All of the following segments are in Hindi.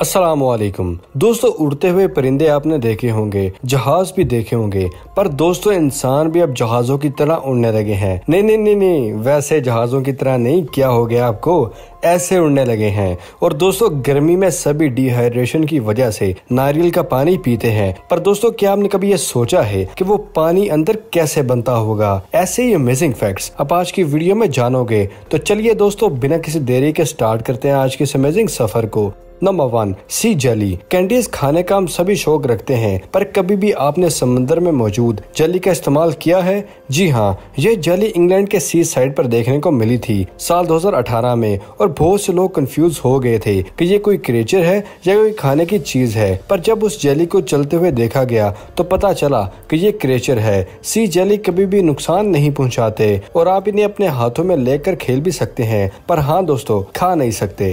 असलम दोस्तों उड़ते हुए परिंदे आपने देखे होंगे जहाज भी देखे होंगे पर दोस्तों इंसान भी अब जहाजों की तरह उड़ने लगे हैं नहीं नहीं नहीं नहीं वैसे जहाजों की तरह नहीं क्या हो गया आपको ऐसे उड़ने लगे हैं और दोस्तों गर्मी में सभी डिहाइड्रेशन की वजह से नारियल का पानी पीते हैं पर दोस्तों क्या आपने कभी ये सोचा है कि वो पानी अंदर कैसे बनता होगा ऐसे ही अमेजिंग फैक्ट्स आप आज की वीडियो में जानोगे तो चलिए दोस्तों बिना किसी देरी के स्टार्ट करते हैं आज के इस अमेजिंग सफर को नंबर वन सी जली कैंडीज खाने का हम सभी शौक रखते हैं पर कभी भी आपने समंदर में मौजूद जली का इस्तेमाल किया है जी हाँ ये जली इंग्लैंड के सी साइड पर देखने को मिली थी साल 2018 में और बहुत से लोग कंफ्यूज हो गए थे कि ये कोई क्रेचर है या कोई खाने की चीज है पर जब उस जली को चलते हुए देखा गया तो पता चला की ये क्रेचर है सी जली कभी भी नुकसान नहीं पहुँचाते और आप इन्हें अपने हाथों में लेकर खेल भी सकते हैं पर हाँ दोस्तों खा नहीं सकते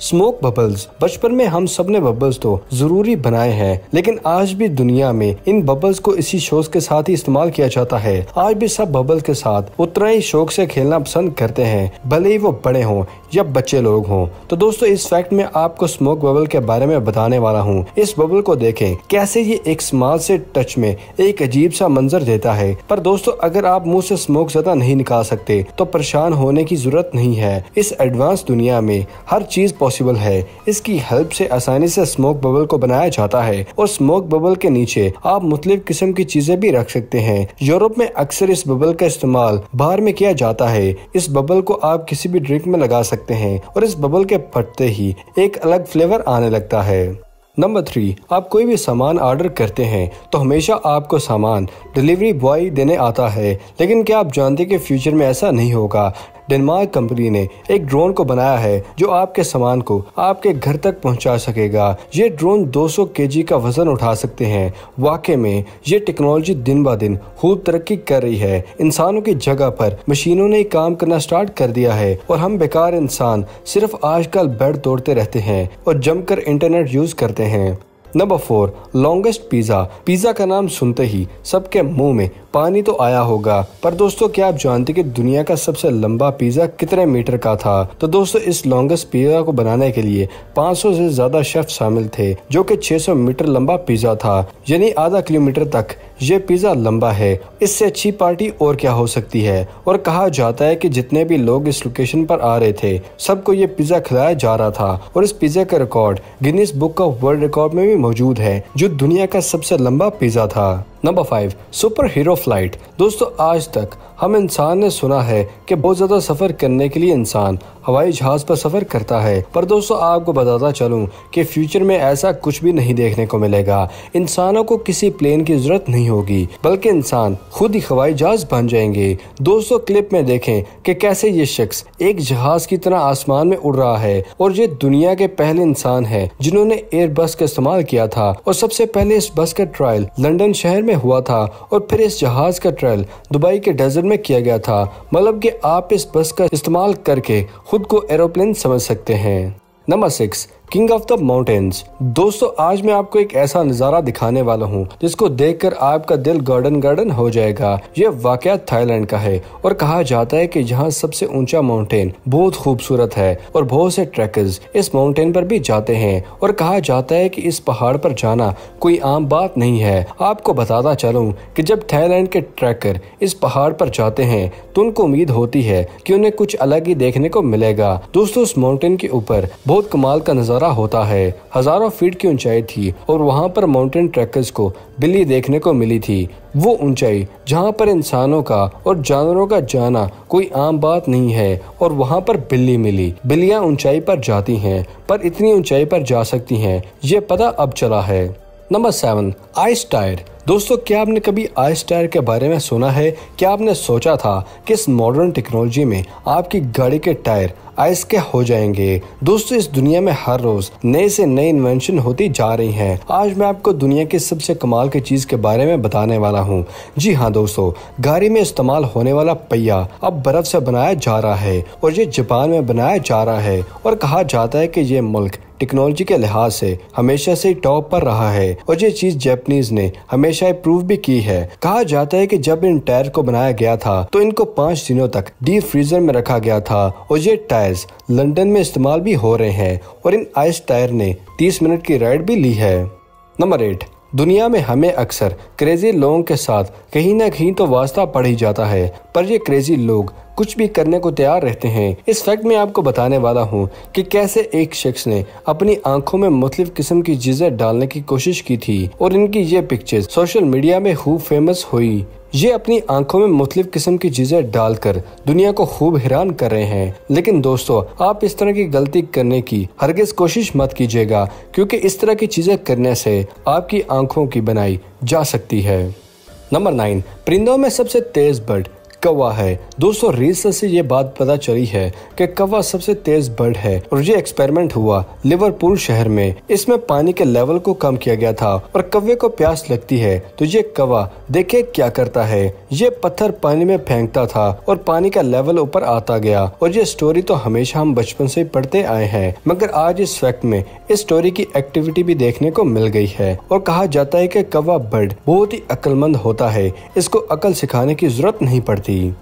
स्मोक बबल्स बचपन में हम सब ने बबल्स तो जरूरी बनाए हैं लेकिन आज भी दुनिया में इन बबल्स को इसी शोक के साथ ही इस्तेमाल किया जाता है आज भी सब बबल के साथ उतना ही शौक से खेलना पसंद करते हैं भले ही वो बड़े हों या बच्चे लोग हों तो दोस्तों इस फैक्ट में आपको स्मोक बबल के बारे में बताने वाला हूँ इस बबल को देखें कैसे ये एक स्माल से टच में एक अजीब सा मंजर देता है पर दोस्तों अगर आप मुंह से स्मोक ज्यादा नहीं निकाल सकते तो परेशान होने की जरूरत नहीं है इस एडवांस दुनिया में हर चीज पॉसिबल है इसकी हेल्प से आसानी से स्मोक बबल को बनाया जाता है और स्मोक बबल के नीचे आप मुख्तलिफ किस्म की चीजें भी रख सकते हैं यूरोप में अक्सर इस बबल का इस्तेमाल बाहर में किया जाता है इस बबल को आप किसी भी ड्रिंक में लगा सकते हैं और इस बबल के फटते ही एक अलग फ्लेवर आने लगता है नंबर थ्री आप कोई भी सामान ऑर्डर करते हैं तो हमेशा आपको सामान डिलीवरी बॉय देने आता है लेकिन क्या आप जानते कि फ्यूचर में ऐसा नहीं होगा डेनमार्क कंपनी ने एक ड्रोन को बनाया है जो आपके सामान को आपके घर तक पहुंचा सकेगा ये ड्रोन 200 जी का वजन उठा सकते हैं वाकई में ये टेक्नोलॉजी दिन ब दिन खूब तरक्की कर रही है इंसानों की जगह पर मशीनों ने काम करना स्टार्ट कर दिया है और हम बेकार इंसान सिर्फ आजकल बेड तोड़ते रहते हैं और जमकर इंटरनेट यूज करते हैं number four longest pizza pizza का नाम सुनते ही सबके मुंह में पानी तो आया होगा पर दोस्तों क्या आप जानते कि दुनिया का सबसे लंबा पिज़्ज़ा कितने मीटर का था तो दोस्तों इस लॉन्गेस्ट पिज़्ज़ा को बनाने के लिए 500 से ज़्यादा शेफ शामिल थे जो कि 600 मीटर लंबा पिज़्ज़ा था यानी आधा किलोमीटर तक ये पिज़्ज़ा लंबा है इससे अच्छी पार्टी और क्या हो सकती है और कहा जाता है कि जितने भी लोग इस लोकेशन पर आ रहे थे सबको ये पिज़्ज़ा खिलाया जा रहा था और इस पिज़्ज़ा का record Guinness book of world record में भी मौजूद है जो दुनिया का सबसे लंबा पिज़्ज़ा था number five superhero flight दोस्तों आज तक हम इंसान ने सुना है कि बहुत ज़्यादा सफ़र करने के लिए इंसान हवाई जहाज़ पर सफ़र करता है पर दोस्तों आपको बताता चलूं कि फ्यूचर में ऐसा कुछ भी नहीं देखने को मिलेगा इंसानों को किसी प्लेन की ज़रूरत नहीं होगी बल्कि इंसान खुद ही हवाई जहाज़ बन जाएंगे दोस्तों क्लिप में देखें कि कैसे ये शख्स एक जहाज़ की तरह आसमान में उड़ रहा है और ये दुनिया के पहले इंसान है जिन्होंने एयर बस का इस्तेमाल किया था और सबसे पहले इस बस का ट्रायल लंडन शहर में में हुआ था और फिर इस जहाज़ का ट्रायल दुबई के डेजर्ट में किया गया था मतलब कि आप इस बस का इस्तेमाल करके खुद को एरोप्लेन समझ सकते हैं number six king of the mountains दोस्तों आज मैं आपको एक ऐसा नज़ारा दिखाने वाला हूँ जिसको देख कर आपका दिल गार्डन गार्डन हो जाएगा यह वाक़ थाईलैंड का है और कहा जाता है की यहाँ सबसे ऊंचा माउंटेन बहुत खूबसूरत है और बहुत से ट्रैकर्स इस माउंटेन पर भी जाते हैं और कहा जाता है की इस पहाड़ पर जाना कोई आम बात नहीं है आपको बताता चलूँ की जब थाईलैंड के ट्रैकर इस पहाड़ पर जाते हैं तो उनको उम्मीद होती है की उन्हें कुछ अलग ही देखने को मिलेगा दोस्तों उस माउंटेन के ऊपर बहुत कमाल का नज़ारा नज़ारा होता है हजारों फीट की ऊंचाई थी और वहाँ पर माउंटेन ट्रैकर्स को बिल्ली देखने को मिली थी वो ऊंचाई जहाँ पर इंसानों का और जानवरों का जाना कोई आम बात नहीं है और वहाँ पर बिल्ली मिली बिल्लियाँ ऊंचाई पर जाती हैं पर इतनी ऊंचाई पर जा सकती हैं ये पता अब चला है नंबर सेवन आइस टायर दोस्तों क्या आपने कभी आइस टायर के बारे में सुना है क्या आपने सोचा था कि इस मॉडर्न टेक्नोलॉजी में आपकी गाड़ी के टायर आइस के हो जाएंगे दोस्तों इस दुनिया में हर रोज नए से नए इन्वेंशन होती जा रही हैं आज मैं आपको दुनिया की सबसे कमाल की चीज के बारे में बताने वाला हूँ जी हाँ दोस्तों गाड़ी में इस्तेमाल होने वाला पहिया अब बर्फ से बनाया जा रहा है और ये जापान में बनाया जा रहा है और कहा जाता है की ये मुल्क टेक्नोलॉजी के लिहाज से हमेशा से टॉप पर रहा है और ये चीज जैपनीज ने हमेशा प्रूव भी की है कहा जाता है कि जब इन टायर को बनाया गया था तो इनको पाँच दिनों तक डीप फ्रीजर में रखा गया था और ये टायर्स लंदन में इस्तेमाल भी हो रहे हैं और इन आइस टायर ने तीस मिनट की राइड भी ली है नंबर एट दुनिया में हमें अक्सर क्रेजी लोगों के साथ कहीं ना कहीं तो वास्ता पड़ ही जाता है पर ये क्रेजी लोग कुछ भी करने को तैयार रहते हैं इस फैक्ट में आपको बताने वाला हूँ कि कैसे एक शख्स ने अपनी आंखों में मुख्तलिफ किस्म की चीजें डालने की कोशिश की थी और इनकी ये पिक्चर्स सोशल मीडिया में खूब फेमस हुई ये अपनी आंखों में मुख्तलिफ किस्म की चीजें डालकर दुनिया को खूब हैरान कर रहे हैं लेकिन दोस्तों आप इस तरह की गलती करने की हरगिज कोशिश मत कीजिएगा क्योंकि इस तरह की चीजें करने से आपकी आंखों की बनाई जा सकती है नंबर नाइन परिंदों में सबसे तेज बर्ड कौवा है दोस्तों रिसर्च से ये बात पता चली है कि कौवा सबसे तेज बर्ड है और ये एक्सपेरिमेंट हुआ लिवरपूल शहर में इसमें पानी के लेवल को कम किया गया था और कौवे को प्यास लगती है तो ये कौवा देखे क्या करता है ये पत्थर पानी में फेंकता था और पानी का लेवल ऊपर आता गया और ये स्टोरी तो हमेशा हम बचपन से पढ़ते आए हैं मगर आज इस फैक्ट में इस स्टोरी की एक्टिविटी भी देखने को मिल गई है और कहा जाता है कि कौवा बर्ड बहुत ही अक्लमंद होता है इसको अकल सिखाने की जरूरत नहीं पड़ती थी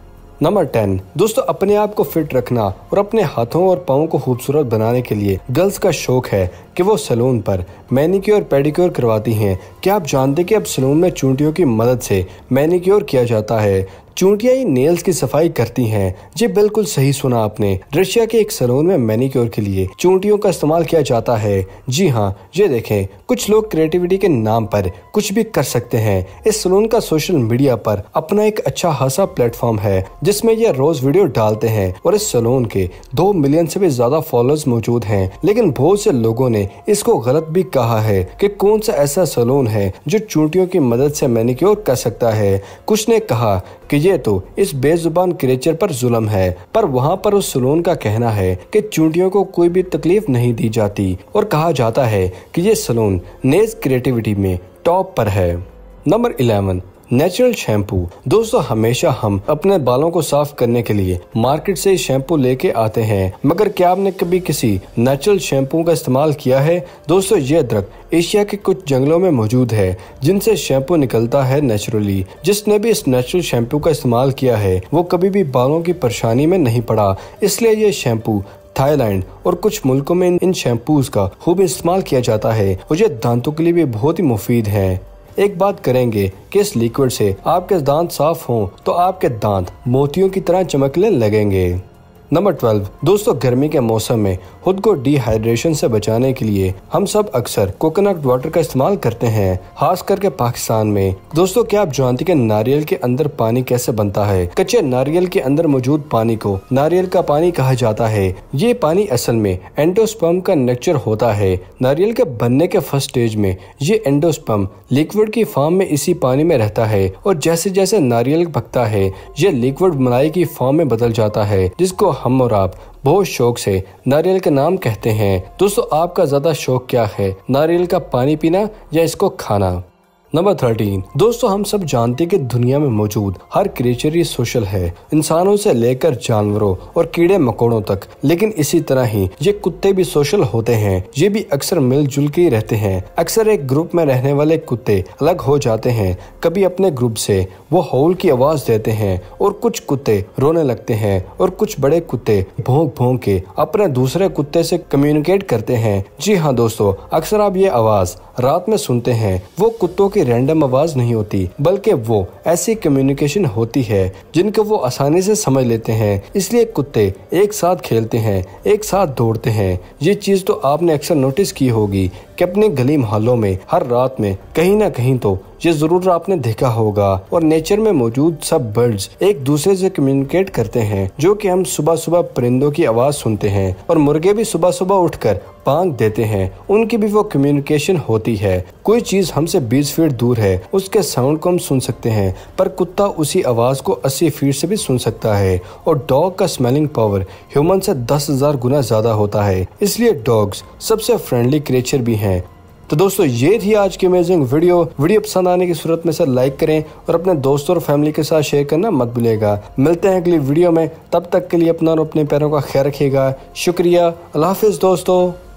नंबर टेन दोस्तों अपने आप को फिट रखना और अपने हाथों और पाओ को खूबसूरत बनाने के लिए गर्ल्स का शौक है कि वो सैलून पर मैनिक्योर पेडिक्योर करवाती हैं क्या आप जानते कि अब सैलून में चूंटियों की मदद से मैनिक्योर किया जाता है चूंटिया ही नेल्स की सफाई करती हैं ये बिल्कुल सही सुना आपने रशिया के एक सलून में मैनिक्योर के लिए चूंटियों का इस्तेमाल किया जाता है जी हाँ ये देखें कुछ लोग क्रिएटिविटी के नाम पर कुछ भी कर सकते हैं इस सलून का सोशल मीडिया पर अपना एक अच्छा खासा प्लेटफॉर्म है जिसमें ये रोज वीडियो डालते हैं और इस सलून के दो मिलियन से भी ज्यादा फॉलोअर्स मौजूद हैं लेकिन बहुत से लोगों ने इसको गलत भी कहा है कि कौन सा ऐसा सलून है जो चूंटियों की मदद से मैनिक्योर कर सकता है कुछ ने कहा कि ये तो इस बेजुबान क्रेचर पर जुल्म है पर वहाँ पर उस सलून का कहना है कि चूंटियों को कोई भी तकलीफ नहीं दी जाती और कहा जाता है कि ये सलून नेज क्रिएटिविटी में टॉप पर है नंबर इलेवन नेचुरल शैम्पू दोस्तों हमेशा हम अपने बालों को साफ करने के लिए मार्केट से शैम्पू लेके आते हैं मगर क्या आपने कभी किसी नेचुरल शैम्पू का इस्तेमाल किया है दोस्तों ये अदरक एशिया के कुछ जंगलों में मौजूद है जिनसे शैम्पू निकलता है नेचुरली जिसने भी इस नेचुरल शैम्पू का इस्तेमाल किया है वो कभी भी बालों की परेशानी में नहीं पड़ा इसलिए ये शैम्पू थाईलैंड और कुछ मुल्कों में इन शैम्पूज का खूब इस्तेमाल किया जाता है और ये दांतों के लिए भी बहुत ही मुफीद है एक बात करेंगे कि इस लिक्विड से आपके दांत साफ हों तो आपके दांत मोतियों की तरह चमकने लगेंगे नंबर ट्वेल्व दोस्तों गर्मी के मौसम में खुद को डिहाइड्रेशन से बचाने के लिए हम सब अक्सर कोकोनट वाटर का इस्तेमाल करते हैं खास करके पाकिस्तान में दोस्तों क्या आप जानते हैं नारियल के अंदर पानी कैसे बनता है कच्चे नारियल के अंदर मौजूद पानी को नारियल का पानी कहा जाता है ये पानी असल में एंडोस्पम का नेक्चर होता है नारियल के बनने के फर्स्ट स्टेज में ये एंडोस्पम लिक्विड की फॉर्म में इसी पानी में रहता है और जैसे जैसे नारियल पकता है ये लिक्विड मलाई की फॉर्म में बदल जाता है जिसको हम और आप बहुत शौक से नारियल के नाम कहते हैं दोस्तों आपका ज्यादा शौक क्या है नारियल का पानी पीना या इसको खाना नंबर थर्टीन दोस्तों हम सब जानते कि दुनिया में मौजूद हर क्रिएचर ये सोशल है इंसानों से लेकर जानवरों और कीड़े मकोड़ों तक लेकिन इसी तरह ही ये कुत्ते भी सोशल होते हैं ये भी अक्सर मिलजुल के ही रहते हैं अक्सर एक ग्रुप में रहने वाले कुत्ते अलग हो जाते हैं कभी अपने ग्रुप से वो हॉल की आवाज देते हैं और कुछ कुत्ते रोने लगते हैं और कुछ बड़े कुत्ते भोंक भोंक के अपने दूसरे कुत्ते से कम्युनिकेट करते हैं जी हाँ दोस्तों अक्सर आप ये आवाज रात में सुनते हैं वो कुत्तों की रैंडम आवाज़ नहीं होती बल्कि वो ऐसी कम्युनिकेशन होती है जिनको वो आसानी से समझ लेते हैं इसलिए कुत्ते एक साथ खेलते हैं एक साथ दौड़ते हैं ये चीज़ तो आपने अक्सर नोटिस की होगी कि अपने गली मोहल्लों में हर रात में कहीं ना कहीं तो ये जरूर आपने देखा होगा और नेचर में मौजूद सब बर्ड्स एक दूसरे से कम्युनिकेट करते हैं जो कि हम सुबह सुबह परिंदों की आवाज सुनते हैं और मुर्गे भी सुबह सुबह उठकर बांग देते हैं उनकी भी वो कम्युनिकेशन होती है कोई चीज हमसे 20 फीट दूर है उसके साउंड को हम सुन सकते हैं पर कुत्ता उसी आवाज को 80 फीट से भी सुन सकता है और डॉग का स्मेलिंग पावर ह्यूमन से दस हजार गुना ज्यादा होता है इसलिए डॉग्स सबसे फ्रेंडली क्रिएचर भी हैं तो दोस्तों ये थी आज की अमेजिंग वीडियो वीडियो पसंद आने की सूरत में सर लाइक करें और अपने दोस्तों और फैमिली के साथ शेयर करना मत भूलेगा मिलते हैं अगली वीडियो में तब तक के लिए अपना और अपने पैरों का ख्याल रखिएगा शुक्रिया अल्लाह हाफिज़ दोस्तों